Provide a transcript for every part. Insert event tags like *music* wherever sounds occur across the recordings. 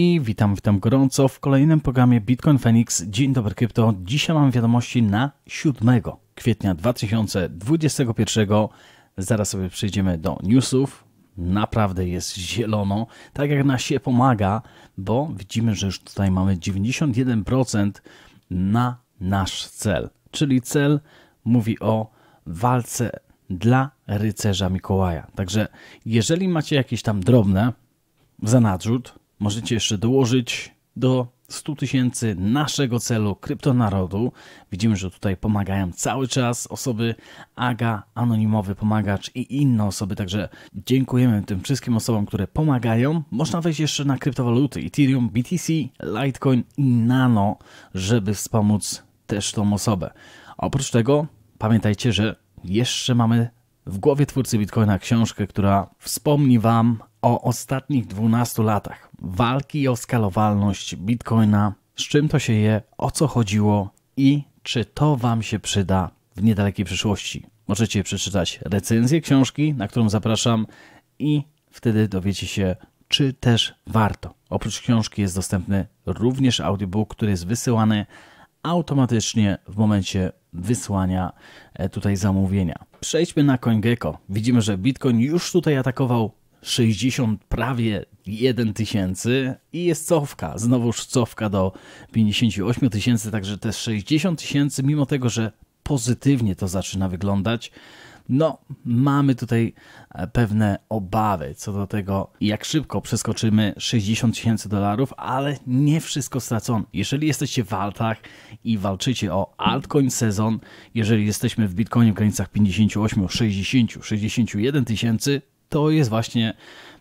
i witam, w tym gorąco w kolejnym programie Bitcoin Phoenix. Dzień dobry krypto. Dzisiaj mam wiadomości na 7 kwietnia 2021. Zaraz sobie przejdziemy do newsów. Naprawdę jest zielono, tak jak nas się pomaga, bo widzimy, że już tutaj mamy 91% na nasz cel. Czyli cel mówi o walce dla rycerza Mikołaja. Także jeżeli macie jakieś tam drobne zanadrzut, możecie jeszcze dołożyć do 100 tysięcy naszego celu kryptonarodu. Widzimy, że tutaj pomagają cały czas osoby Aga, Anonimowy Pomagacz i inne osoby, także dziękujemy tym wszystkim osobom, które pomagają. Można wejść jeszcze na kryptowaluty Ethereum, BTC, Litecoin i Nano, żeby wspomóc też tą osobę. oprócz tego pamiętajcie, że jeszcze mamy w głowie twórcy Bitcoina książkę, która wspomni Wam o ostatnich 12 latach walki o skalowalność bitcoina, z czym to się je, o co chodziło i czy to Wam się przyda w niedalekiej przyszłości. Możecie przeczytać recenzję książki, na którą zapraszam, i wtedy dowiecie się, czy też warto. Oprócz książki jest dostępny również audiobook, który jest wysyłany automatycznie w momencie wysłania e, tutaj zamówienia. Przejdźmy na CoinGecko. Widzimy, że Bitcoin już tutaj atakował 60 prawie 1 tysięcy i jest cofka, znowuż cofka do 58 tysięcy, także te 60 tysięcy, mimo tego, że pozytywnie to zaczyna wyglądać, no mamy tutaj e, pewne obawy co do tego, jak szybko przeskoczymy 60 tysięcy dolarów, ale nie wszystko stracone. Jeżeli jesteście w altach i walczycie o altcoin sezon, jeżeli jesteśmy w bitcoinie w granicach 58, 60, 61 tysięcy, to jest właśnie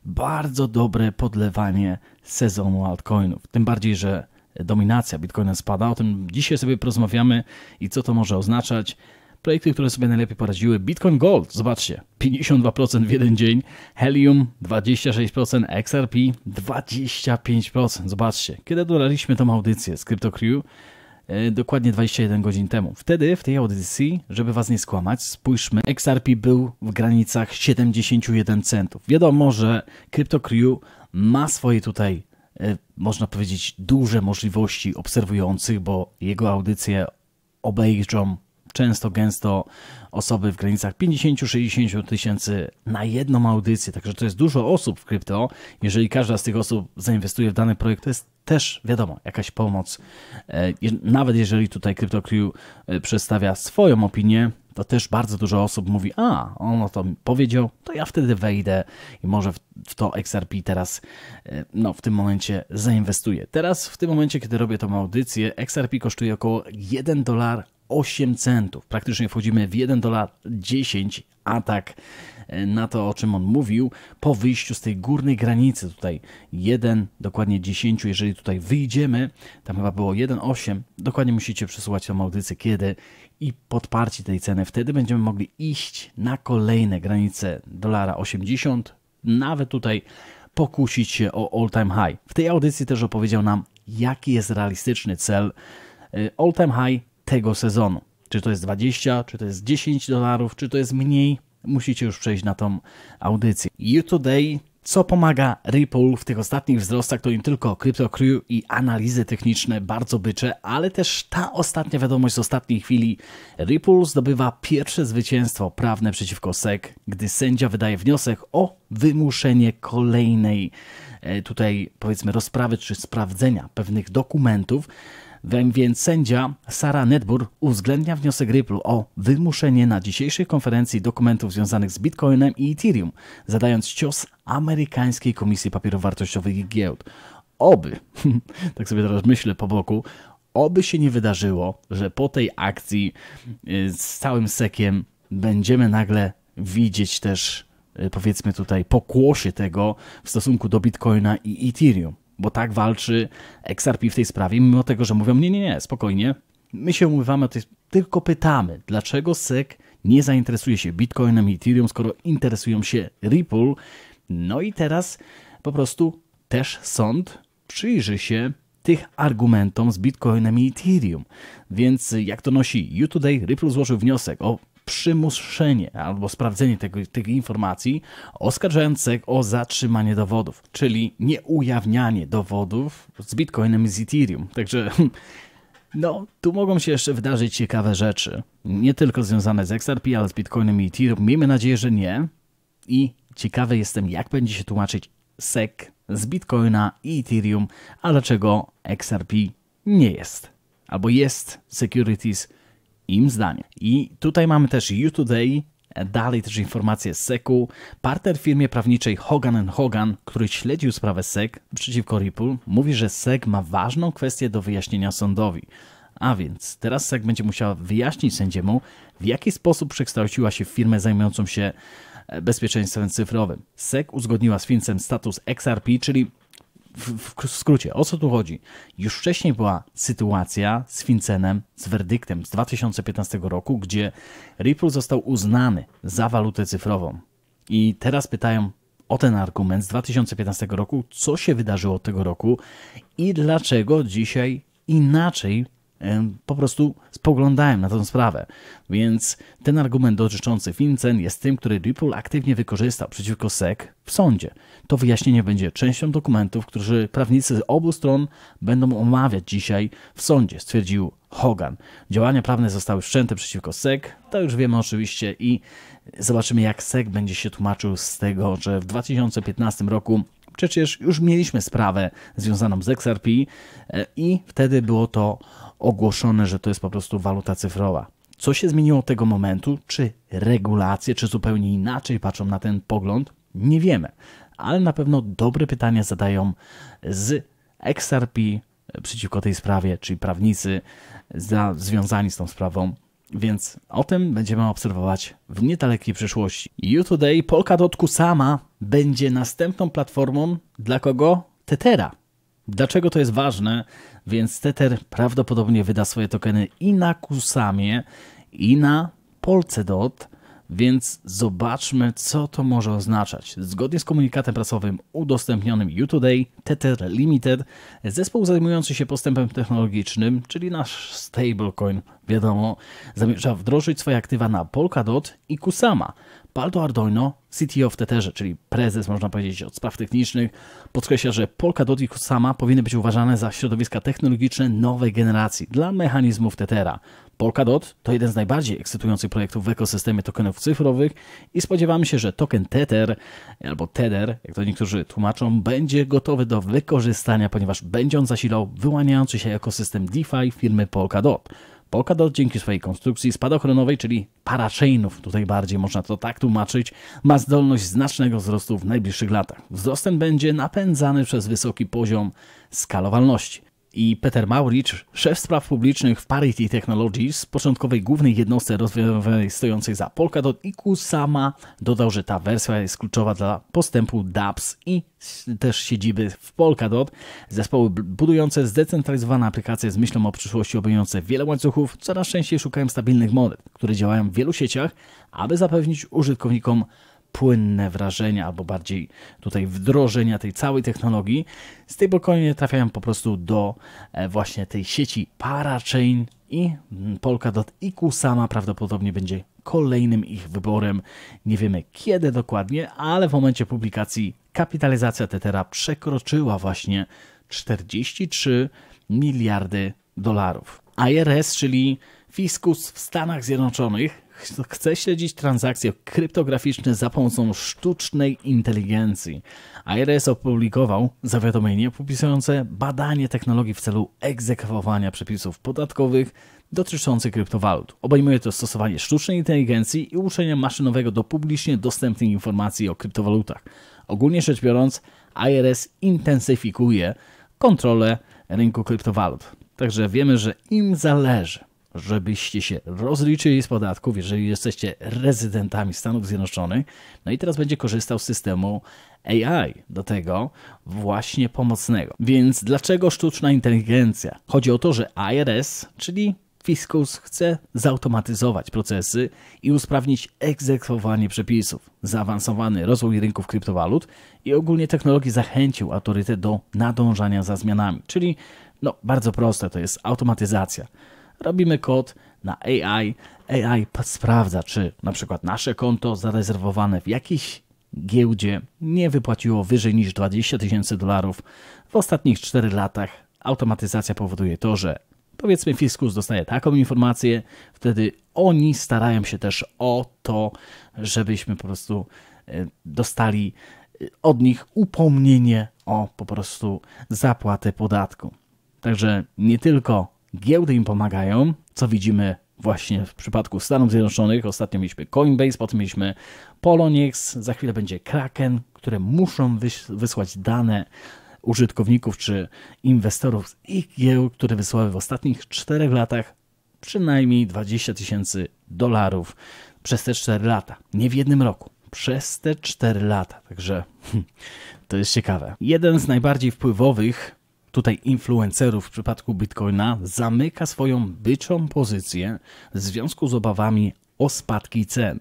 bardzo dobre podlewanie sezonu altcoinów. Tym bardziej, że dominacja Bitcoina spada. O tym dzisiaj sobie porozmawiamy i co to może oznaczać. Projekty, które sobie najlepiej poradziły. Bitcoin Gold, zobaczcie, 52% w jeden dzień. Helium 26%, XRP 25%. Zobaczcie, kiedy dodaliśmy tą audycję z CryptoCrew, E, dokładnie 21 godzin temu. Wtedy, w tej audycji, żeby was nie skłamać, spójrzmy, XRP był w granicach 71 centów. Wiadomo, że CryptoCrew ma swoje tutaj, e, można powiedzieć, duże możliwości obserwujących, bo jego audycje obejrzą często, gęsto osoby w granicach 50-60 tysięcy na jedną audycję, także to jest dużo osób w krypto. Jeżeli każda z tych osób zainwestuje w dany projekt, to jest też, wiadomo, jakaś pomoc. E, nawet jeżeli tutaj CryptoCrew przedstawia swoją opinię, to też bardzo dużo osób mówi, a, ono to powiedział, to ja wtedy wejdę i może w, to XRP teraz, e, no, w tym momencie zainwestuję. Teraz, w tym momencie, kiedy robię tą audycję, XRP kosztuje około 1 dolar 8 centów. Praktycznie wchodzimy w 1 dolar 10, a tak na to, o czym on mówił, po wyjściu z tej górnej granicy, tutaj 1, dokładnie 10, jeżeli tutaj wyjdziemy, tam chyba było 1,8, dokładnie musicie przesuwać tą audycję kiedy i podparcie tej ceny, wtedy będziemy mogli iść na kolejne granice dolara 80, nawet tutaj pokusić się o all time high. W tej audycji też opowiedział nam, jaki jest realistyczny cel e, all time high tego sezonu. Czy to jest 20, czy to jest 10 dolarów, czy to jest mniej, musicie już przejść na tą audycję. You Today co pomaga Ripple w tych ostatnich wzrostach, to im tylko Crypto i analizy techniczne bardzo bycze, ale też ta ostatnia wiadomość z ostatniej chwili. Ripple zdobywa pierwsze zwycięstwo prawne przeciwko SEC, gdy sędzia wydaje wniosek o wymuszenie kolejnej e, tutaj powiedzmy rozprawy czy sprawdzenia pewnych dokumentów więc sędzia Sara Nedbur uwzględnia wniosek Ripple o wymuszenie na dzisiejszej konferencji dokumentów związanych z Bitcoinem i Ethereum, zadając cios amerykańskiej Komisji Papierów Wartościowych i Giełd. Oby, *laughs* tak sobie teraz myślę po boku, oby się nie wydarzyło, że po tej akcji y, z całym sekiem będziemy nagle widzieć też y, powiedzmy tutaj pokłosie tego w stosunku do Bitcoina i Ethereum bo tak walczy XRP w tej sprawie, mimo tego, że mówią, nie, nie, nie, spokojnie, my się umywamy, tylko pytamy, dlaczego SEC nie zainteresuje się Bitcoinem i Ethereum, skoro interesują się Ripple. No i teraz po prostu też sąd przyjrzy się tych argumentom z Bitcoinem i Ethereum. Więc jak to nosi U Today, Ripple złożył wniosek o przymuszenie albo sprawdzenie tego, tych informacji oskarżającego o zatrzymanie dowodów, czyli nieujawnianie dowodów z Bitcoinem i z Ethereum. Także *laughs* no, tu mogą się jeszcze wydarzyć ciekawe rzeczy. Nie tylko związane z XRP, ale z Bitcoinem i Ethereum. Miejmy nadzieję, że nie. I ciekawy jestem, jak będzie się tłumaczyć SEC z Bitcoina i Ethereum, a dlaczego XRP nie jest. Albo jest Securities im zdanie. I tutaj mamy też You Today, Dalej też informacje z SEC-u. Partner firmie prawniczej Hogan Hogan, który śledził sprawę SEC przeciwko Ripple, mówi, że SEC ma ważną kwestię do wyjaśnienia sądowi. A więc teraz SEC będzie musiała wyjaśnić sędziemu, w jaki sposób przekształciła się w firmę zajmującą się e, bezpieczeństwem cyfrowym. SEC uzgodniła z Fincem status XRP, czyli w, w skrócie, o co tu chodzi? Już wcześniej była sytuacja z Fincenem, z werdyktem z 2015 roku, gdzie Ripple został uznany za walutę cyfrową. I teraz pytają o ten argument z 2015 roku, co się wydarzyło od tego roku i dlaczego dzisiaj inaczej po prostu spoglądałem na tę sprawę. Więc ten argument dotyczący Fincen jest tym, który Ripple aktywnie wykorzystał przeciwko SEC w sądzie. To wyjaśnienie będzie częścią dokumentów, które prawnicy z obu stron będą omawiać dzisiaj w sądzie, stwierdził Hogan. Działania prawne zostały wszczęte przeciwko SEC, to już wiemy oczywiście i zobaczymy jak SEC będzie się tłumaczył z tego, że w 2015 roku przecież już mieliśmy sprawę związaną z XRP e, i wtedy było to ogłoszone, że to jest po prostu waluta cyfrowa. Co się zmieniło od tego momentu? Czy regulacje, czy zupełnie inaczej patrzą na ten pogląd? Nie wiemy, ale na pewno dobre pytania zadają z XRP e, przeciwko tej sprawie, czyli prawnicy za, związani z tą sprawą. Więc o tym będziemy obserwować w niedalekiej przyszłości. Polka Polkadot sama będzie następną platformą dla kogo? Tetera. Dlaczego to jest ważne? więc Tether prawdopodobnie wyda swoje tokeny i na Kusamie, i na Polcedot, więc zobaczmy, co to może oznaczać. Zgodnie z komunikatem prasowym udostępnionym U-Today, Tether Limited, zespół zajmujący się postępem technologicznym, czyli nasz stablecoin, wiadomo, zamierza wdrożyć swoje aktywa na Polkadot i Kusama. Baldo Ardoino, CTO w Tetherze, czyli prezes, można powiedzieć, od spraw technicznych, podkreśla, że Polkadot i Kusama powinny być uważane za środowiska technologiczne nowej generacji dla mechanizmów Tethera. Polkadot to jeden z najbardziej ekscytujących projektów w ekosystemie tokenów cyfrowych i spodziewamy się, że token Tether albo Tether, jak to niektórzy tłumaczą, będzie gotowy do wykorzystania, ponieważ będzie on zasilał wyłaniający się ekosystem DeFi firmy Polkadot. Polkadot dzięki swojej konstrukcji spadochronowej, czyli parachainów, tutaj bardziej można to tak tłumaczyć, ma zdolność znacznego wzrostu w najbliższych latach. Wzrost ten będzie napędzany przez wysoki poziom skalowalności i Peter Maurich, szef spraw publicznych w Parity Technologies, początkowej głównej jednostce rozwojowej stojącej za Polkadot i Kusama, dodał, że ta wersja jest kluczowa dla postępu dApps i też siedziby w Polkadot. Zespoły budujące zdecentralizowane aplikacje z myślą o przyszłości obejmujące wiele łańcuchów coraz częściej szukają stabilnych monet, które działają w wielu sieciach, aby zapewnić użytkownikom płynne wrażenia, albo bardziej tutaj wdrożenia tej całej technologii, stablecoiny trafiają po prostu do e, właśnie tej sieci Parachain i mm, Polkadot IQ sama prawdopodobnie będzie kolejnym ich wyborem. Nie wiemy kiedy dokładnie, ale w momencie publikacji kapitalizacja Tetera przekroczyła właśnie 43 miliardy dolarów. IRS, czyli fiskus w Stanach Zjednoczonych, no, chce śledzić transakcje kryptograficzne za pomocą sztucznej inteligencji. IRS opublikował zawiadomienie popisujące badanie technologii w celu egzekwowania przepisów podatkowych dotyczących kryptowalut. Obejmuje to stosowanie sztucznej inteligencji i uczenia maszynowego do publicznie dostępnych informacji o kryptowalutach. Ogólnie rzecz biorąc, IRS intensyfikuje kontrolę rynku kryptowalut. Także wiemy, że im zależy żebyście się rozliczyli z podatków, jeżeli jesteście rezydentami Stanów Zjednoczonych. No i teraz będzie korzystał z systemu AI do tego właśnie pomocnego. Więc dlaczego sztuczna inteligencja? Chodzi o to, że IRS, czyli Fiskus chce zautomatyzować procesy i usprawnić egzekwowanie przepisów. Zaawansowany rozwój rynków kryptowalut i ogólnie technologii zachęcił autorytet do nadążania za zmianami, czyli no, bardzo proste to jest automatyzacja robimy kod na AI. AI sprawdza, czy na przykład nasze konto zarezerwowane w jakiejś giełdzie nie wypłaciło wyżej niż 20 tysięcy dolarów w ostatnich 4 latach. Automatyzacja powoduje to, że powiedzmy fiskus dostaje taką informację, wtedy oni starają się też o to, żebyśmy po prostu e, dostali e, od nich upomnienie o po prostu zapłatę podatku. Także nie tylko Giełdy im pomagają, co widzimy właśnie w przypadku Stanów Zjednoczonych. Ostatnio mieliśmy Coinbase, potem mieliśmy Poloniex, za chwilę będzie Kraken, które muszą wysłać dane użytkowników czy inwestorów z ich giełd, które wysłały w ostatnich 4 latach przynajmniej 20 tysięcy dolarów przez te 4 lata. Nie w jednym roku. Przez te 4 lata. Także hm, to jest ciekawe. Jeden z najbardziej wpływowych tutaj influencerów w przypadku Bitcoina zamyka swoją byczą pozycję w związku z obawami o spadki cen.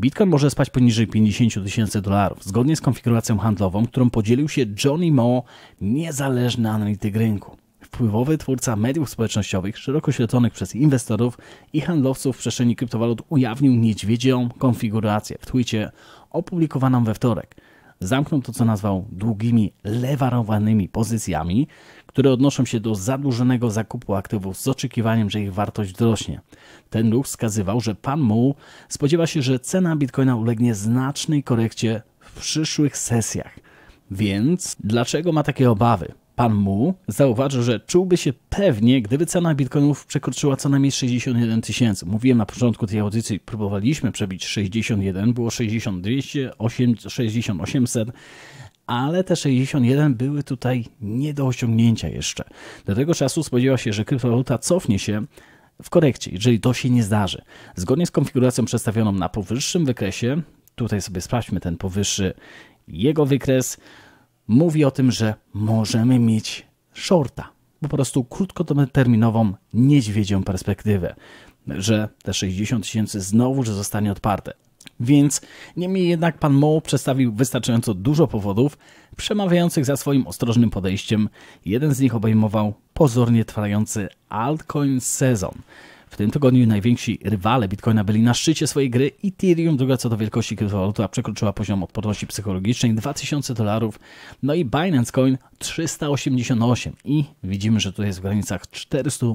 Bitcoin może spać poniżej 50 tysięcy dolarów, zgodnie z konfiguracją handlową, którą podzielił się Johnny Mo, niezależny analityk rynku. Wpływowy twórca mediów społecznościowych, szeroko śledzonych przez inwestorów i handlowców w przestrzeni kryptowalut, ujawnił niedźwiedzią konfigurację w twecie opublikowaną we wtorek zamknął to, co nazwał długimi, lewarowanymi pozycjami, które odnoszą się do zadłużonego zakupu aktywów z oczekiwaniem, że ich wartość wzrośnie. Ten ruch wskazywał, że pan Mu spodziewa się, że cena bitcoina ulegnie znacznej korekcie w przyszłych sesjach. Więc dlaczego ma takie obawy? Pan Mu zauważył, że czułby się pewnie, gdyby cena bitcoinów przekroczyła co najmniej 61 tysięcy. Mówiłem na początku tej audycji, próbowaliśmy przebić 61, było 6200, 6800, ale te 61 były tutaj nie do osiągnięcia jeszcze. Do tego czasu spodziewa się, że kryptowaluta cofnie się w korekcie, jeżeli to się nie zdarzy. Zgodnie z konfiguracją przedstawioną na powyższym wykresie, tutaj sobie sprawdźmy ten powyższy jego wykres, mówi o tym, że możemy mieć shorta, po prostu krótkoterminową niedźwiedzią perspektywę, że te 60 tysięcy znowu że zostanie odparte. Więc niemniej jednak pan Mo przedstawił wystarczająco dużo powodów przemawiających za swoim ostrożnym podejściem. Jeden z nich obejmował pozornie trwający altcoin sezon. W tym tygodniu najwięksi rywale Bitcoina byli na szczycie swojej gry. Ethereum, druga co do wielkości kryptowaluta, przekroczyła poziom odporności psychologicznej 2000 dolarów. No i Binance Coin 388 i widzimy, że tutaj jest w granicach 400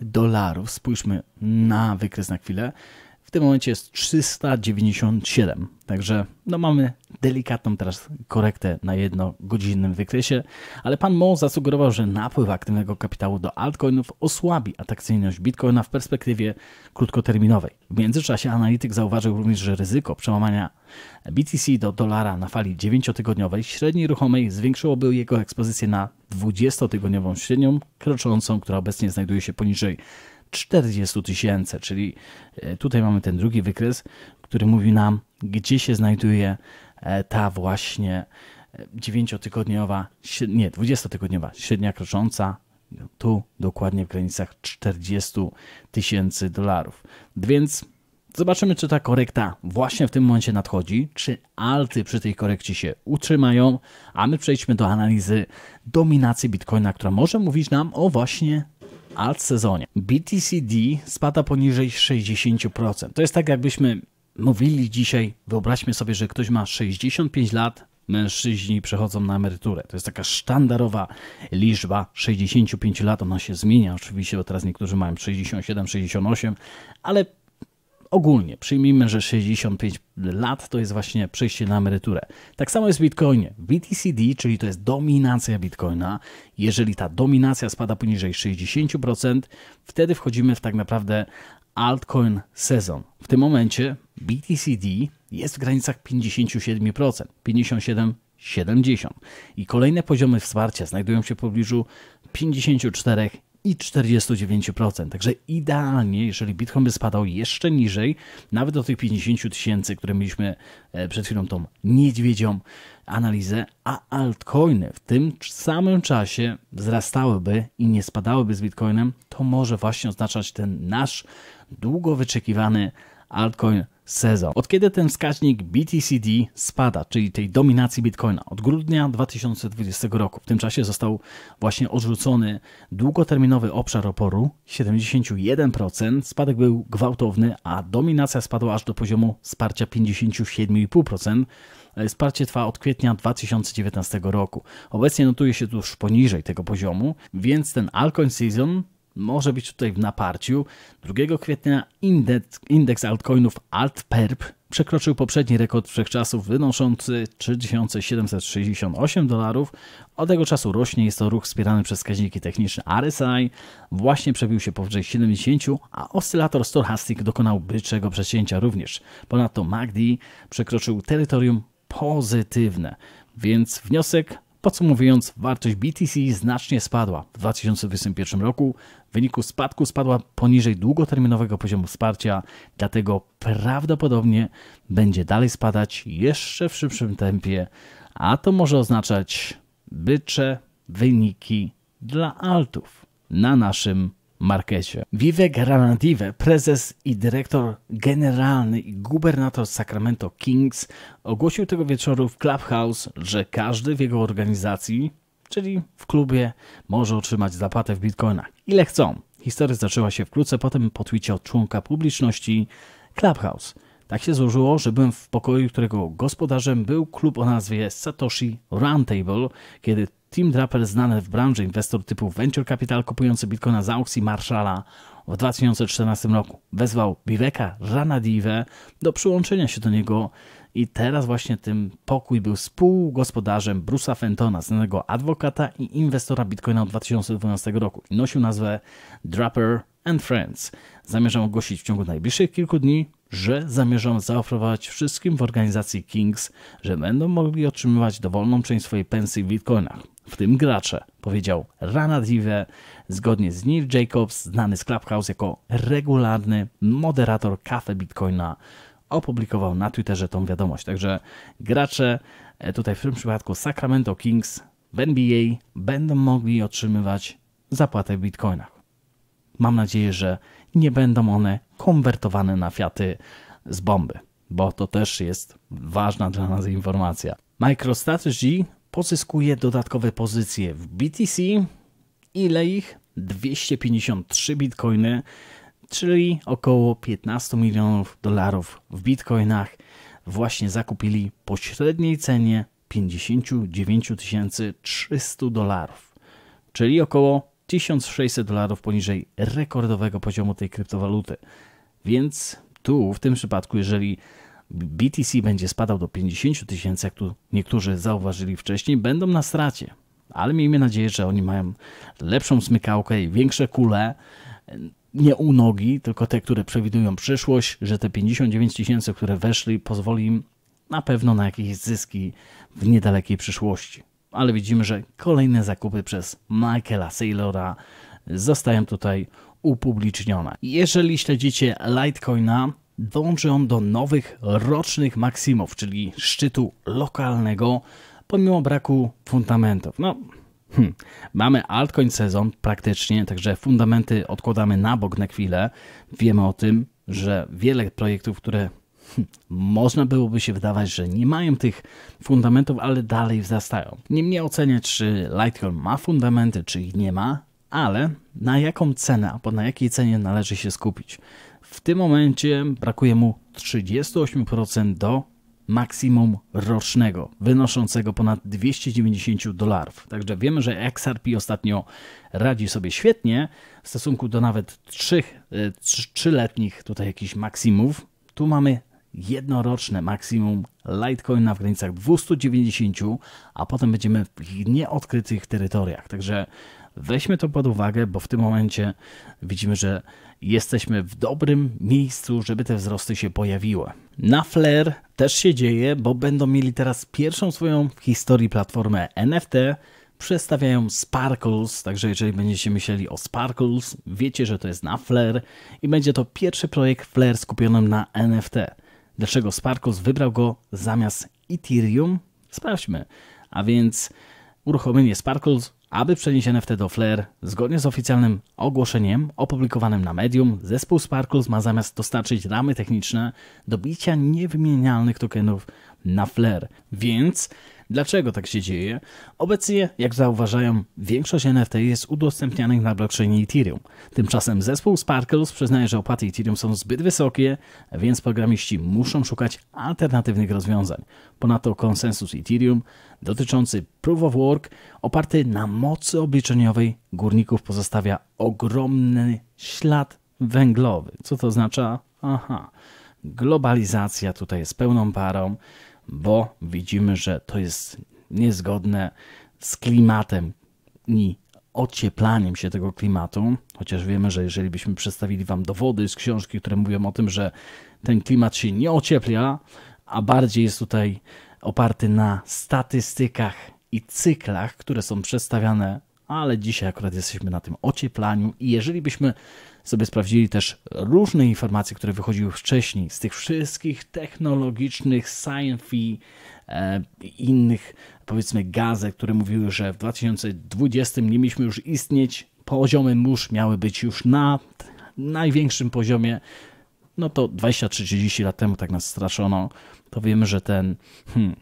dolarów. Spójrzmy na wykres na chwilę. W tym momencie jest 397. Także no mamy delikatną teraz korektę na jednogodzinnym wykresie, ale pan Mo zasugerował, że napływ aktywnego kapitału do altcoinów osłabi atrakcyjność bitcoina w perspektywie krótkoterminowej. W międzyczasie analityk zauważył również, że ryzyko przełamania BTC do dolara na fali 9-tygodniowej średniej ruchomej zwiększyłoby jego ekspozycję na 20-tygodniową średnią kroczącą, która obecnie znajduje się poniżej 40 tysięcy, czyli e, tutaj mamy ten drugi wykres, który mówi nam, gdzie się znajduje e, ta właśnie 9-tygodniowa, e, nie, 20-tygodniowa średnia krocząca, tu dokładnie w granicach 40 tysięcy dolarów. Więc zobaczymy, czy ta korekta właśnie w tym momencie nadchodzi, czy alty przy tej korekcie się utrzymają, a my przejdźmy do analizy dominacji Bitcoina, która może mówić nam o właśnie alt sezonie BTCD spada poniżej 60%. To jest tak jakbyśmy mówili dzisiaj, wyobraźmy sobie, że ktoś ma 65 lat, mężczyźni przechodzą na emeryturę. To jest taka sztandarowa liczba 65 lat. Ona się zmienia oczywiście, bo teraz niektórzy mają 67, 68, ale ogólnie przyjmijmy, że 65 lat to jest właśnie przejście na emeryturę. Tak samo jest w Bitcoinie. BTCD, czyli to jest dominacja Bitcoina. Jeżeli ta dominacja spada poniżej 60%, wtedy wchodzimy w tak naprawdę altcoin sezon. W tym momencie BTCD jest w granicach 57%, 57 70. I kolejne poziomy wsparcia znajdują się w pobliżu 54 i 49%. Także idealnie, jeżeli Bitcoin by spadał jeszcze niżej, nawet do tych 50 tysięcy, które mieliśmy e, przed chwilą tą niedźwiedzią analizę, a altcoiny w tym samym czasie wzrastałyby i nie spadałyby z Bitcoinem, to może właśnie oznaczać ten nasz długo wyczekiwany altcoin sezon. Od kiedy ten wskaźnik BTCD spada, czyli tej dominacji Bitcoina? Od grudnia 2020 roku. W tym czasie został właśnie odrzucony długoterminowy obszar oporu 71%. Spadek był gwałtowny, a dominacja spadła aż do poziomu wsparcia 57,5%. E, wsparcie trwa od kwietnia 2019 roku. Obecnie notuje się tuż poniżej tego poziomu, więc ten altcoin season może być tutaj w naparciu. 2 kwietnia indeks, indeks altcoinów AltPerp przekroczył poprzedni rekord wszechczasów wynoszący 3768 dolarów. Od tego czasu rośnie, jest to ruch wspierany przez wskaźniki techniczne RSI. Właśnie przebił się powyżej 70, a oscylator Stochastic dokonał byczego przecięcia również. Ponadto MACD przekroczył terytorium pozytywne, więc wniosek Podsumowując, wartość BTC znacznie spadła. W 2021 roku w wyniku spadku spadła poniżej długoterminowego poziomu wsparcia, dlatego prawdopodobnie będzie dalej spadać jeszcze w szybszym tempie, a to może oznaczać bycze wyniki dla altów na naszym Marquezie. Vivek Ranadive, prezes i dyrektor generalny i gubernator Sacramento Kings, ogłosił tego wieczoru w Clubhouse, że każdy w jego organizacji, czyli w klubie, może otrzymać zapłatę w bitcoinach, ile chcą. Historia zaczęła się wkrótce potem po twicie od członka publiczności Clubhouse. Tak się złożyło, że byłem w pokoju, którego gospodarzem był klub o nazwie Satoshi Roundtable, kiedy Tim Draper, znany w branży inwestor typu Venture Capital, kupujący bitcoina z aukcji Marshalla w 2014 roku, wezwał Biveka Ranadive do przyłączenia się do niego i teraz właśnie tym pokój był współgospodarzem Bruce'a Fentona, znanego adwokata i inwestora bitcoina od 2012 roku. Nosił nazwę Draper and Friends. Zamierzam ogłosić w ciągu najbliższych kilku dni, że zamierzam zaoferować wszystkim w organizacji Kings, że będą mogli otrzymywać dowolną część swojej pensji w bitcoinach, w tym gracze, powiedział Rana Dive, zgodnie z Neil Jacobs, znany z Clubhouse jako regularny moderator kafe bitcoina, opublikował na Twitterze tą wiadomość. Także gracze, e, tutaj w tym przypadku Sacramento Kings w NBA, będą mogli otrzymywać zapłatę w bitcoinach. Mam nadzieję, że nie będą one konwertowane na fiaty z bomby, bo to też jest ważna dla nas informacja. MicroStrategy pozyskuje dodatkowe pozycje w BTC. Ile ich? 253 bitcoiny, czyli około 15 milionów dolarów w bitcoinach. Właśnie zakupili po średniej cenie 59 300 dolarów, czyli około 1600 dolarów poniżej rekordowego poziomu tej kryptowaluty. Więc tu, w tym przypadku, jeżeli BTC będzie spadał do 50 tysięcy, jak tu niektórzy zauważyli wcześniej, będą na stracie. Ale miejmy nadzieję, że oni mają lepszą smykałkę i większe kule, nie u nogi, tylko te, które przewidują przyszłość, że te 59 tysięcy, które weszli, pozwoli im na pewno na jakieś zyski w niedalekiej przyszłości ale widzimy, że kolejne zakupy przez Michaela Saylora zostają tutaj upublicznione. Jeżeli śledzicie Litecoina, dąży on do nowych rocznych maksimów, czyli szczytu lokalnego, pomimo braku fundamentów. No, hmm. mamy altcoin sezon praktycznie, także fundamenty odkładamy na bok na chwilę. Wiemy o tym, że wiele projektów, które *laughs* można byłoby się wydawać, że nie mają tych fundamentów, ale dalej wzrastają. Niemniej oceniać, czy Litecoin ma fundamenty, czy ich nie ma, ale na jaką cenę, albo na jakiej cenie należy się skupić. W tym momencie brakuje mu 38% do maksimum rocznego, wynoszącego ponad 290 dolarów. Także wiemy, że XRP ostatnio radzi sobie świetnie w stosunku do nawet 3-letnich e, tutaj jakichś maksimów. Tu mamy jednoroczne maksimum Litecoina w granicach 290, a potem będziemy w nieodkrytych terytoriach. Także weźmy to pod uwagę, bo w tym momencie widzimy, że jesteśmy w dobrym miejscu, żeby te wzrosty się pojawiły. Na Flare też się dzieje, bo będą mieli teraz pierwszą swoją w historii platformę NFT. Przestawiają Sparkles, także jeżeli będziecie myśleli o Sparkles, wiecie, że to jest na Flare i będzie to pierwszy projekt Flare skupionym na NFT. Dlaczego Sparkos wybrał go zamiast Ethereum? Sprawdźmy. A więc uruchomienie Sparkles, aby przenieść NFT do Flare, zgodnie z oficjalnym ogłoszeniem opublikowanym na Medium, zespół Sparkles ma zamiast dostarczyć ramy techniczne do bicia niewymienialnych tokenów na Flare. Więc Dlaczego tak się dzieje? Obecnie, jak zauważają, większość NFT jest udostępnianych na blockchainie Ethereum. Tymczasem zespół Sparkles przyznaje, że opłaty Ethereum są zbyt wysokie, więc programiści muszą szukać alternatywnych rozwiązań. Ponadto konsensus Ethereum dotyczący Proof of Work oparty na mocy obliczeniowej górników pozostawia ogromny ślad węglowy. Co to oznacza? Aha, globalizacja tutaj jest pełną parą bo widzimy, że to jest niezgodne z klimatem i ocieplaniem się tego klimatu, chociaż wiemy, że jeżeli byśmy przedstawili Wam dowody z książki, które mówią o tym, że ten klimat się nie ocieplia, a bardziej jest tutaj oparty na statystykach i cyklach, które są przedstawiane, ale dzisiaj akurat jesteśmy na tym ocieplaniu i jeżeli byśmy sobie sprawdzili też różne informacje, które wychodziły wcześniej z tych wszystkich technologicznych, science-fi e, innych powiedzmy gazet, które mówiły, że w 2020 nie mieliśmy już istnieć, poziomy mórz miały być już na największym poziomie no to 20-30 lat temu tak nas straszono, to wiemy, że ten hmm,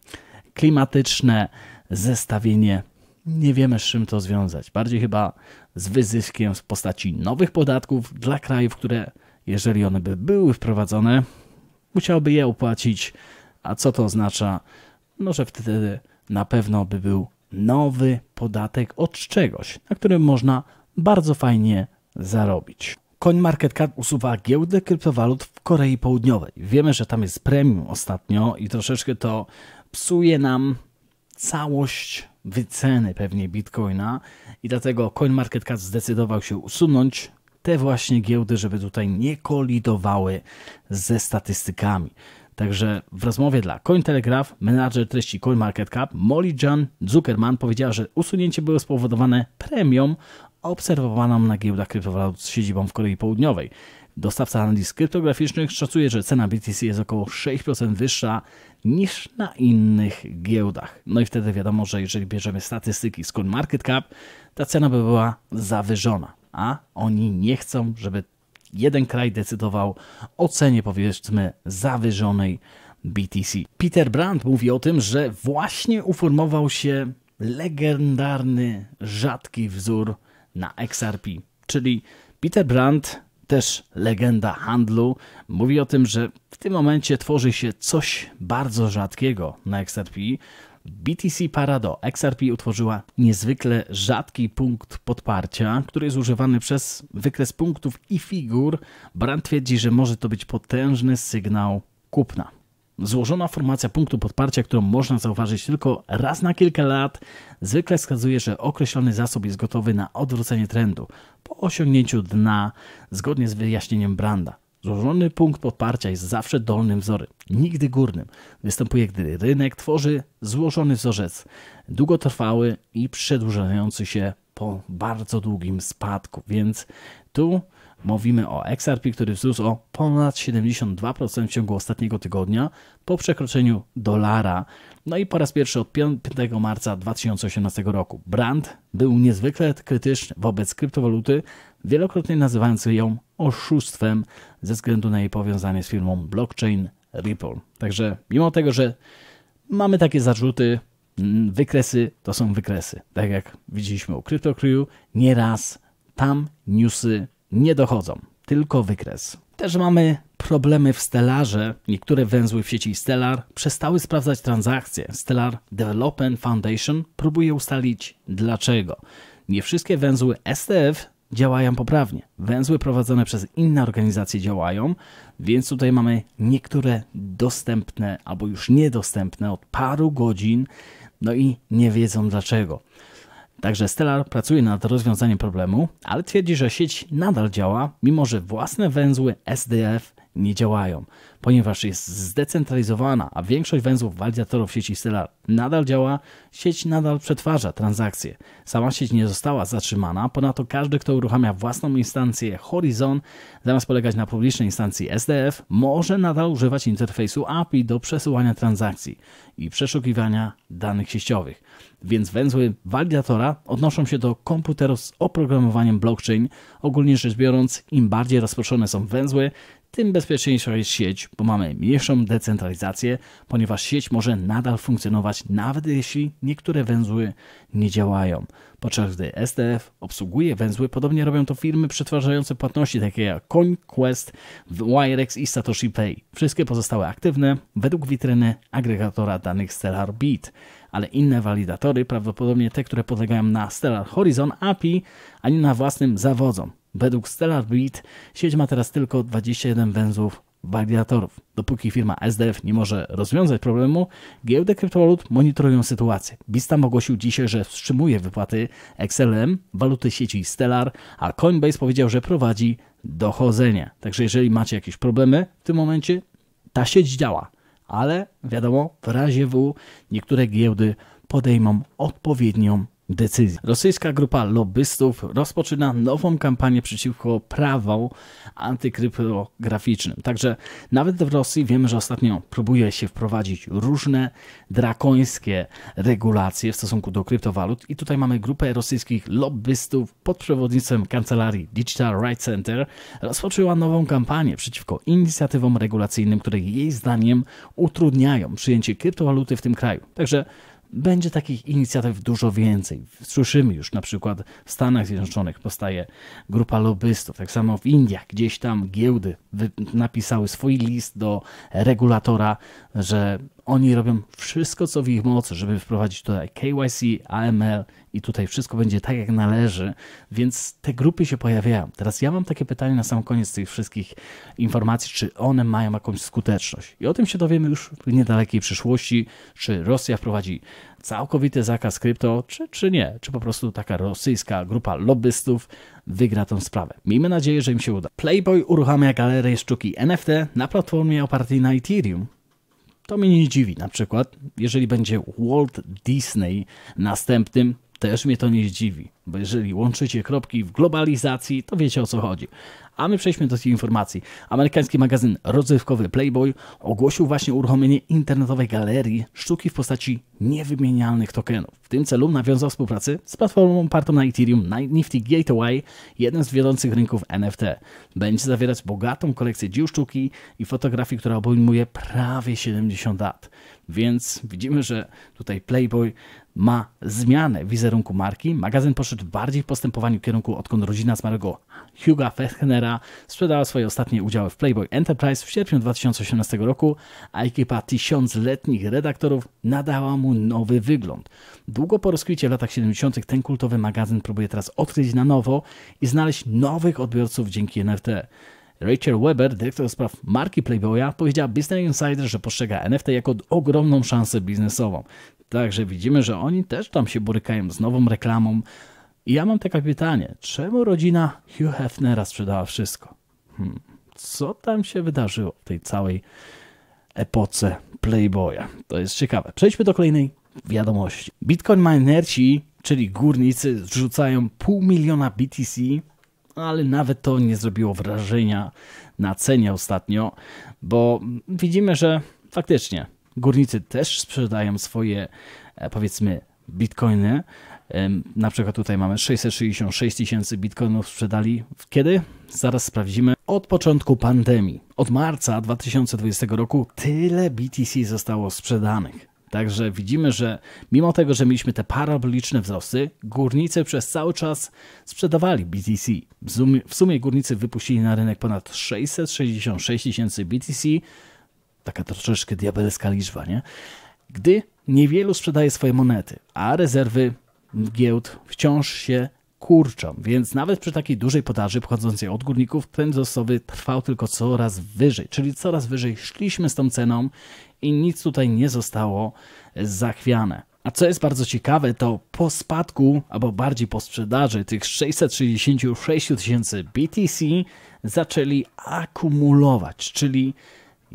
klimatyczne zestawienie nie wiemy z czym to związać. Bardziej chyba z wyzyskiem w postaci nowych podatków dla krajów, które, jeżeli one by były wprowadzone, musiałyby je opłacić. A co to oznacza? No, że wtedy na pewno by był nowy podatek od czegoś, na którym można bardzo fajnie zarobić. CoinMarketCap usuwa giełdę kryptowalut w Korei Południowej. Wiemy, że tam jest premium ostatnio i troszeczkę to psuje nam całość wyceny pewnie bitcoina i dlatego CoinMarketCap zdecydował się usunąć te właśnie giełdy, żeby tutaj nie kolidowały ze statystykami. Także w rozmowie dla Cointelegraph menadżer treści CoinMarketCap Molly John Zuckerman powiedziała, że usunięcie było spowodowane premią obserwowaną na giełdach kryptowalut z siedzibą w Korei Południowej. Dostawca analiz kryptograficznych szacuje, że cena BTC jest około 6% wyższa niż na innych giełdach. No i wtedy wiadomo, że jeżeli bierzemy statystyki z Market Cap, ta cena by była zawyżona, a oni nie chcą, żeby jeden kraj decydował o cenie powiedzmy zawyżonej BTC. Peter Brandt mówi o tym, że właśnie uformował się legendarny, rzadki wzór na XRP, czyli Peter Brandt też legenda handlu. Mówi o tym, że w tym momencie tworzy się coś bardzo rzadkiego na XRP. BTC Parado XRP utworzyła niezwykle rzadki punkt podparcia, który jest używany przez wykres punktów i figur. Brand twierdzi, że może to być potężny sygnał kupna. Złożona formacja punktu podparcia, którą można zauważyć tylko raz na kilka lat, zwykle wskazuje, że określony zasób jest gotowy na odwrócenie trendu po osiągnięciu dna, zgodnie z wyjaśnieniem Branda. Złożony punkt podparcia jest zawsze dolnym wzorem, nigdy górnym. Występuje, gdy rynek tworzy złożony wzorzec, długotrwały i przedłużający się po bardzo długim spadku, więc tu Mówimy o XRP, który wzrósł o ponad 72% w ciągu ostatniego tygodnia po przekroczeniu dolara. No i po raz pierwszy od 5 marca 2018 roku. Brand był niezwykle krytyczny wobec kryptowaluty, wielokrotnie nazywając ją oszustwem ze względu na jej powiązanie z firmą blockchain Ripple. Także mimo tego, że mamy takie zarzuty, mm, wykresy to są wykresy. Tak jak widzieliśmy u CryptoCrew, nieraz tam newsy nie dochodzą, tylko wykres. Też mamy problemy w Stellarze. Niektóre węzły w sieci Stellar przestały sprawdzać transakcje. Stellar Development Foundation próbuje ustalić dlaczego. Nie wszystkie węzły STF działają poprawnie. Węzły prowadzone przez inne organizacje działają, więc tutaj mamy niektóre dostępne albo już niedostępne od paru godzin, no i nie wiedzą dlaczego. Także Stellar pracuje nad rozwiązaniem problemu, ale twierdzi, że sieć nadal działa, mimo że własne węzły SDF nie działają, ponieważ jest zdecentralizowana, a większość węzłów walidatorów sieci Stellar nadal działa, sieć nadal przetwarza transakcje. Sama sieć nie została zatrzymana, ponadto każdy, kto uruchamia własną instancję Horizon, zamiast polegać na publicznej instancji SDF, może nadal używać interfejsu API do przesyłania transakcji i przeszukiwania danych sieciowych. Więc węzły walidatora odnoszą się do komputerów z oprogramowaniem blockchain. Ogólnie rzecz biorąc, im bardziej rozproszone są węzły, tym bezpieczniejsza jest sieć, bo mamy mniejszą decentralizację, ponieważ sieć może nadal funkcjonować, nawet jeśli niektóre węzły nie działają. Podczas gdy STF obsługuje węzły, podobnie robią to firmy przetwarzające płatności takie jak CoinQuest, Wirex i Satoshi Pay. Wszystkie pozostałe aktywne według witryny agregatora danych Stellar Beat ale inne walidatory, prawdopodobnie te, które podlegają na Stellar Horizon API, a nie na własnym zawodzą. Według Stellar Bit sieć ma teraz tylko 21 węzłów walidatorów. Dopóki firma SDF nie może rozwiązać problemu, giełdę kryptowalut monitorują sytuację. Bistam ogłosił dzisiaj, że wstrzymuje wypłaty XLM, waluty sieci Stellar, a Coinbase powiedział, że prowadzi dochodzenie. Także jeżeli macie jakieś problemy w tym momencie, ta sieć działa. Ale wiadomo, w razie W niektóre giełdy podejmą odpowiednią decyzji. Rosyjska grupa lobbystów rozpoczyna nową kampanię przeciwko prawom antykryptograficznym. Także nawet w Rosji wiemy, że ostatnio próbuje się wprowadzić różne drakońskie regulacje w stosunku do kryptowalut i tutaj mamy grupę rosyjskich lobbystów pod przewodnictwem kancelarii Digital Rights Center rozpoczęła nową kampanię przeciwko inicjatywom regulacyjnym, które jej zdaniem utrudniają przyjęcie kryptowaluty w tym kraju. Także będzie takich inicjatyw dużo więcej. Słyszymy już na przykład w Stanach Zjednoczonych powstaje grupa lobbystów, tak samo w Indiach gdzieś tam giełdy napisały swój list do regulatora, że oni robią wszystko, co w ich mocy, żeby wprowadzić tutaj KYC, AML i tutaj wszystko będzie tak, jak należy, więc te grupy się pojawiają. Teraz ja mam takie pytanie na sam koniec tych wszystkich informacji, czy one mają jakąś skuteczność. I o tym się dowiemy już w niedalekiej przyszłości, czy Rosja wprowadzi całkowity zakaz krypto, czy, czy nie, czy po prostu taka rosyjska grupa lobbystów wygra tą sprawę. Miejmy nadzieję, że im się uda. Playboy uruchamia galerię sztuki NFT na platformie opartej na Ethereum. To mnie nie dziwi. Na przykład, jeżeli będzie Walt Disney następnym, też mnie to nie zdziwi, bo jeżeli łączycie kropki w globalizacji, to wiecie o co chodzi. A my przejdźmy do tych informacji. Amerykański magazyn rozrywkowy Playboy ogłosił właśnie uruchomienie internetowej galerii sztuki w postaci niewymienialnych tokenów. W tym celu nawiązał współpracę z platformą opartą na Ethereum Nifty Gateway, jednym z wiodących rynków NFT. Będzie zawierać bogatą kolekcję dzieł sztuki i fotografii, która obejmuje prawie 70 lat. Więc widzimy, że tutaj Playboy ma zmianę wizerunku marki. Magazyn poszedł bardziej w postępowaniu kierunku, odkąd rodzina zmarłego Huga Fechnera sprzedała swoje ostatnie udziały w Playboy Enterprise w sierpniu 2018 roku, a ekipa tysiącletnich redaktorów nadała mu nowy wygląd. Długo po rozkwicie w latach 70. ten kultowy magazyn próbuje teraz odkryć na nowo i znaleźć nowych odbiorców dzięki NFT. Rachel Weber, dyrektor spraw marki Playboya, powiedziała Business Insider, że postrzega NFT jako ogromną szansę biznesową. Także widzimy, że oni też tam się borykają z nową reklamą. I ja mam takie pytanie, czemu rodzina Hugh Hefnera sprzedała wszystko? Hmm, co tam się wydarzyło w tej całej epoce Playboya? To jest ciekawe. Przejdźmy do kolejnej wiadomości. Bitcoin minerci, czyli górnicy, zrzucają pół miliona BTC, ale nawet to nie zrobiło wrażenia na cenie ostatnio, bo widzimy, że faktycznie Górnicy też sprzedają swoje, e, powiedzmy, bitcoiny. Na przykład tutaj mamy 666 tysięcy bitcoinów sprzedali. Kiedy? Zaraz sprawdzimy. Od początku pandemii, od marca 2020 roku, tyle BTC zostało sprzedanych. Także widzimy, że mimo tego, że mieliśmy te paraboliczne wzrosty, górnicy przez cały czas sprzedawali BTC. W sumie, w sumie górnicy wypuścili na rynek ponad 666 tysięcy BTC Taka troszeczkę diabelska liczba, nie? Gdy niewielu sprzedaje swoje monety, a rezerwy giełd wciąż się kurczą, więc nawet przy takiej dużej podaży pochodzącej od górników, ten zosowy trwał tylko coraz wyżej, czyli coraz wyżej szliśmy z tą ceną i nic tutaj nie zostało zachwiane. A co jest bardzo ciekawe, to po spadku, albo bardziej po sprzedaży tych 666 tysięcy BTC zaczęli akumulować, czyli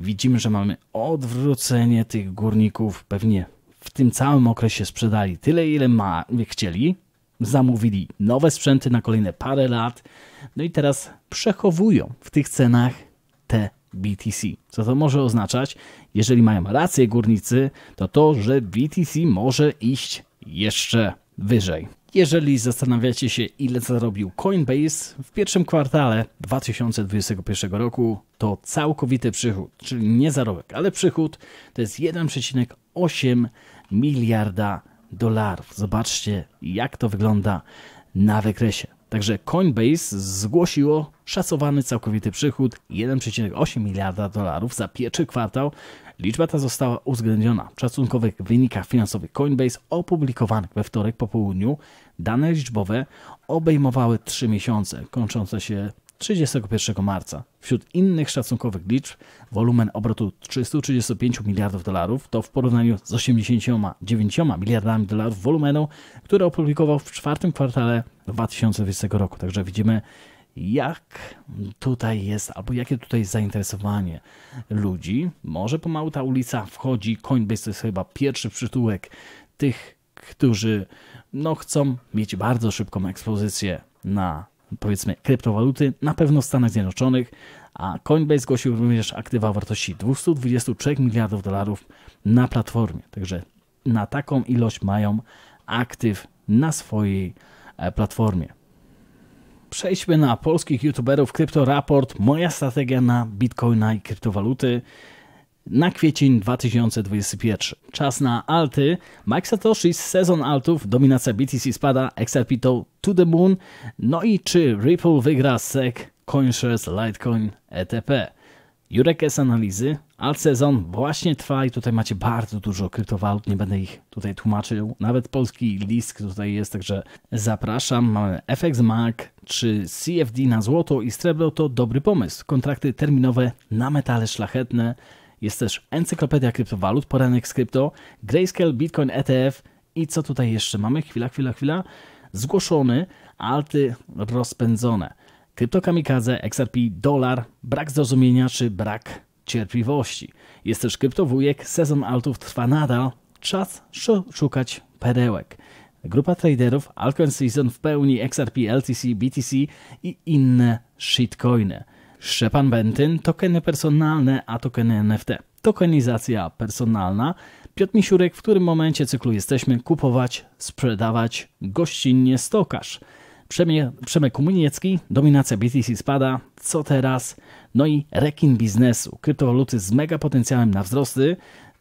widzimy, że mamy odwrócenie tych górników. Pewnie w tym całym okresie sprzedali tyle, ile ma, chcieli. Zamówili nowe sprzęty na kolejne parę lat. No i teraz przechowują w tych cenach te BTC. Co to może oznaczać? Jeżeli mają rację górnicy, to to, że BTC może iść jeszcze wyżej. Jeżeli zastanawiacie się, ile zarobił Coinbase w pierwszym kwartale 2021 roku, to całkowity przychód, czyli nie zarobek, ale przychód to jest 1,8 miliarda dolarów. Zobaczcie, jak to wygląda na wykresie. Także Coinbase zgłosiło szacowany całkowity przychód 1,8 miliarda dolarów za pierwszy kwartał Liczba ta została uwzględniona w szacunkowych wynikach finansowych Coinbase opublikowanych we wtorek po południu. Dane liczbowe obejmowały 3 miesiące, kończące się 31 marca. Wśród innych szacunkowych liczb wolumen obrotu 335 miliardów dolarów to w porównaniu z 89 miliardami dolarów wolumenu, który opublikował w czwartym kwartale 2020 roku. Także widzimy jak tutaj jest, albo jakie tutaj jest zainteresowanie ludzi. Może pomału ta ulica wchodzi, Coinbase to jest chyba pierwszy przytułek tych, którzy no, chcą mieć bardzo szybką ekspozycję na powiedzmy kryptowaluty, na pewno w Stanach Zjednoczonych, a Coinbase zgłosił również aktywa o wartości 223 miliardów dolarów na platformie. Także na taką ilość mają aktyw na swojej e, platformie. Przejdźmy na polskich youtuberów. Raport, Moja strategia na bitcoina i kryptowaluty na kwiecień 2021. Czas na alty. Mike Satoshi z sezon altów. Dominacja BTC spada. XRP to to the moon. No i czy Ripple wygra SEC, CoinShares, Litecoin, ETP? Jurek S. Analizy, ale sezon właśnie trwa i tutaj macie bardzo dużo kryptowalut, nie będę ich tutaj tłumaczył. Nawet polski list tutaj jest, także zapraszam. Mamy FX Mark czy CFD na złoto i srebro to dobry pomysł. Kontrakty terminowe na metale szlachetne. Jest też encyklopedia kryptowalut, poranek z krypto, Grayscale, Bitcoin, ETF i co tutaj jeszcze mamy? Chwila, chwila, chwila. Zgłoszony, alty rozpędzone. Kryptokamikadze, XRP, dolar, brak zrozumienia czy brak cierpliwości. Jest też kryptowujek, sezon altów trwa nadal, czas szukać perełek. Grupa traderów Alcoin Season w pełni XRP, LTC, BTC i inne shitcoiny. Szczepan Bentyn, tokeny personalne, a tokeny NFT. Tokenizacja personalna. Piotr Misiurek, w którym momencie cyklu jesteśmy? Kupować, sprzedawać, gościnnie stokarz. Przemie, Przemek Komuniecki, dominacja BTC spada, co teraz? No i rekin biznesu, kryptowaluty z mega potencjałem na wzrosty,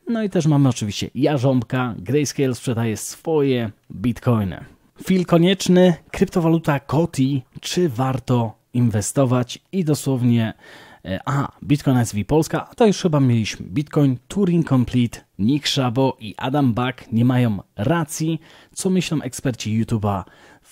no i też mamy oczywiście Jarząbka, Grayscale sprzedaje swoje bitcoiny. Fil konieczny, kryptowaluta Koti, czy warto inwestować i dosłownie e, a, Bitcoin SV Polska, a to już chyba mieliśmy. Bitcoin, Turing Complete, Nick Szabo i Adam Back nie mają racji, co myślą eksperci YouTube'a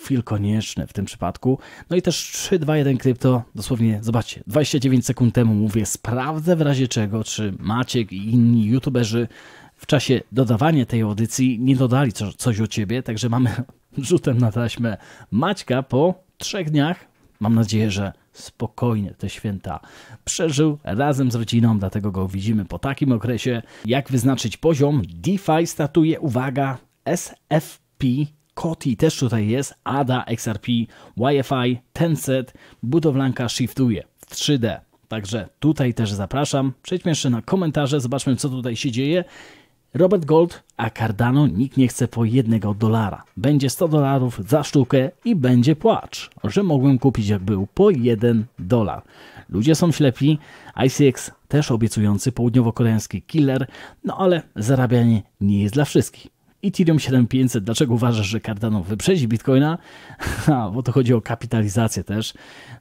fil konieczny w tym przypadku. No i też 3, 2, 1 krypto, dosłownie, zobaczcie, 29 sekund temu mówię, sprawdzę w razie czego, czy Maciek i inni youtuberzy w czasie dodawania tej audycji nie dodali co, coś o ciebie, także mamy *laughs* rzutem na taśmę Maćka po trzech dniach. Mam nadzieję, że spokojnie te święta przeżył razem z rodziną, dlatego go widzimy po takim okresie. Jak wyznaczyć poziom? DeFi statuje, uwaga, SFP Koti też tutaj jest, ADA, XRP, Wi-Fi, y Tencent, budowlanka shiftuje w 3D. Także tutaj też zapraszam. Przejdźmy jeszcze na komentarze, zobaczmy co tutaj się dzieje. Robert Gold, a Cardano nikt nie chce po jednego dolara. Będzie 100 dolarów za sztukę i będzie płacz, że mogłem kupić jak był po 1 dolar. Ludzie są ślepi, ICX też obiecujący południowo-koreański killer, no ale zarabianie nie jest dla wszystkich. Ethereum 7500, dlaczego uważasz, że Cardano wyprzedzi Bitcoina? Ha, *laughs* bo to chodzi o kapitalizację też.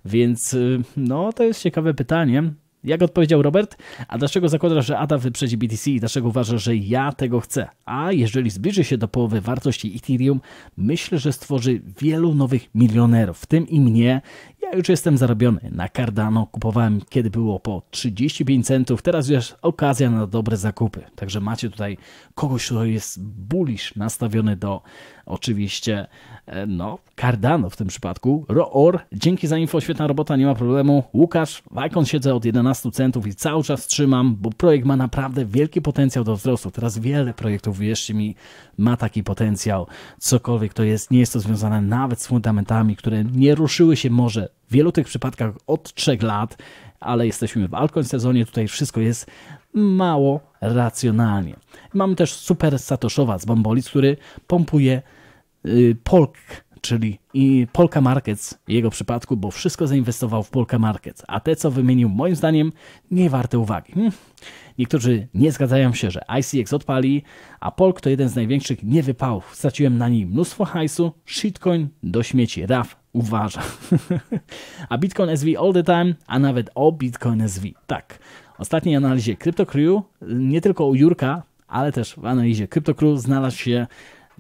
Więc y, no, to jest ciekawe pytanie. Jak odpowiedział Robert, a dlaczego zakładasz, że ADA wyprzedzi BTC i dlaczego uważasz, że ja tego chcę? A jeżeli zbliży się do połowy wartości Ethereum, myślę, że stworzy wielu nowych milionerów, w tym i mnie, ja już jestem zarobiony na Cardano, kupowałem kiedy było po 35 centów, teraz już okazja na dobre zakupy. Także macie tutaj kogoś, kto jest bullish nastawiony do oczywiście e, no Cardano w tym przypadku. Roor, dzięki za info, świetna robota, nie ma problemu. Łukasz, Wajkon siedzę od 11 centów i cały czas trzymam, bo projekt ma naprawdę wielki potencjał do wzrostu. Teraz wiele projektów, wierzcie mi, ma taki potencjał. Cokolwiek to jest, nie jest to związane nawet z fundamentami, które nie ruszyły się może w wielu tych przypadkach od trzech lat, ale jesteśmy w Alkoń sezonie, tutaj wszystko jest mało racjonalnie. Mamy też super Satoszowa z Bombolic, który pompuje y, Polk, czyli i Polka Markets w jego przypadku, bo wszystko zainwestował w Polka Markets, a te co wymienił moim zdaniem nie warte uwagi. Hmm. Niektórzy nie zgadzają się, że ICX odpali, a Polk to jeden z największych niewypałów. Straciłem na nim mnóstwo hajsu, shitcoin do śmieci, RAF uważa. *laughs* a Bitcoin SV all the time, a nawet o Bitcoin SV. Tak, ostatniej analizie CryptoCrew, nie tylko u Jurka, ale też w analizie CryptoCrew znalazł się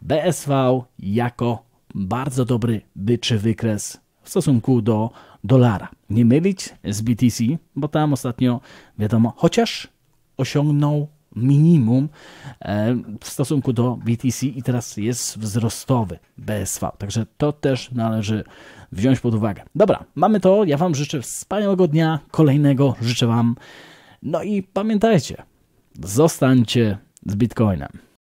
BSV jako bardzo dobry byczy wykres w stosunku do dolara. Nie mylić z BTC, bo tam ostatnio wiadomo, chociaż osiągnął minimum e, w stosunku do BTC i teraz jest wzrostowy BSV. Także to też należy wziąć pod uwagę. Dobra, mamy to. Ja Wam życzę wspaniałego dnia, kolejnego życzę Wam. No i pamiętajcie, zostańcie z Bitcoinem.